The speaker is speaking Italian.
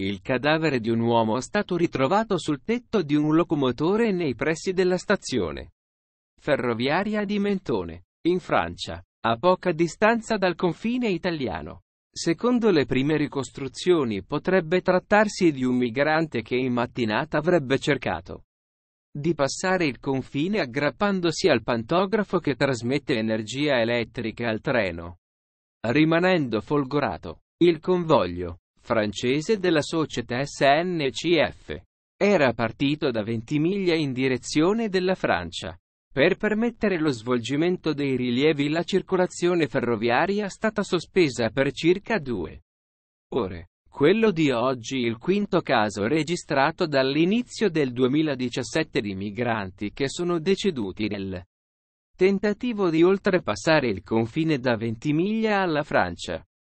Il cadavere di un uomo è stato ritrovato sul tetto di un locomotore nei pressi della stazione ferroviaria di Mentone, in Francia, a poca distanza dal confine italiano. Secondo le prime ricostruzioni potrebbe trattarsi di un migrante che in mattinata avrebbe cercato di passare il confine aggrappandosi al pantografo che trasmette energia elettrica al treno. Rimanendo folgorato, il convoglio francese della società SNCF. Era partito da Ventimiglia in direzione della Francia. Per permettere lo svolgimento dei rilievi la circolazione ferroviaria è stata sospesa per circa due ore. Quello di oggi il quinto caso registrato dall'inizio del 2017 di migranti che sono deceduti nel tentativo di oltrepassare il confine da Ventimiglia alla Francia.